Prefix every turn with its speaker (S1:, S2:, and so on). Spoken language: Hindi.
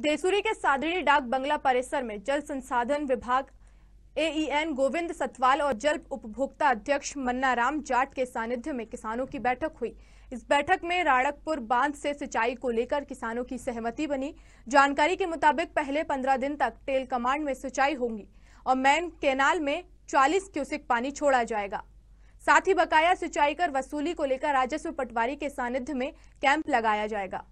S1: देसूरी के सादड़ी डाक बंगला परिसर में जल संसाधन विभाग एईएन गोविंद सतवाल और जल उपभोक्ता अध्यक्ष मन्ना राम जाट के सानिध्य में किसानों की बैठक हुई इस बैठक में राड़कपुर बांध से सिंचाई को लेकर किसानों की सहमति बनी जानकारी के मुताबिक पहले पंद्रह दिन तक टेल कमांड में सिंचाई होगी और मैन केनाल में चालीस क्यूसिक पानी छोड़ा जाएगा साथ ही बकाया सिंचाई कर वसूली को लेकर राजस्व पटवारी के सानिध्य में कैंप लगाया जाएगा